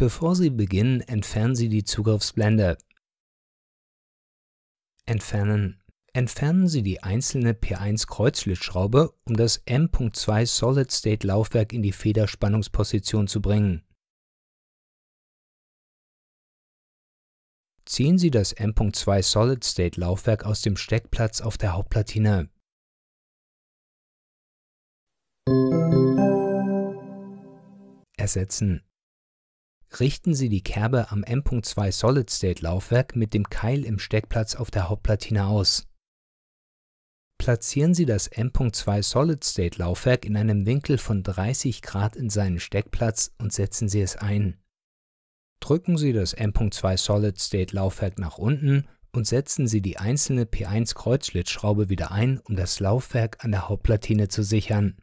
Bevor Sie beginnen, entfernen Sie die Zugriffsblende. Entfernen. Entfernen Sie die einzelne P1-Kreuzschlitzschraube, um das M.2 Solid-State-Laufwerk in die Federspannungsposition zu bringen. Ziehen Sie das M.2 Solid-State-Laufwerk aus dem Steckplatz auf der Hauptplatine. Ersetzen. Richten Sie die Kerbe am M.2 Solid-State-Laufwerk mit dem Keil im Steckplatz auf der Hauptplatine aus. Platzieren Sie das M.2 Solid-State-Laufwerk in einem Winkel von 30 Grad in seinen Steckplatz und setzen Sie es ein. Drücken Sie das M.2 Solid-State-Laufwerk nach unten und setzen Sie die einzelne P1-Kreuzschlitzschraube wieder ein, um das Laufwerk an der Hauptplatine zu sichern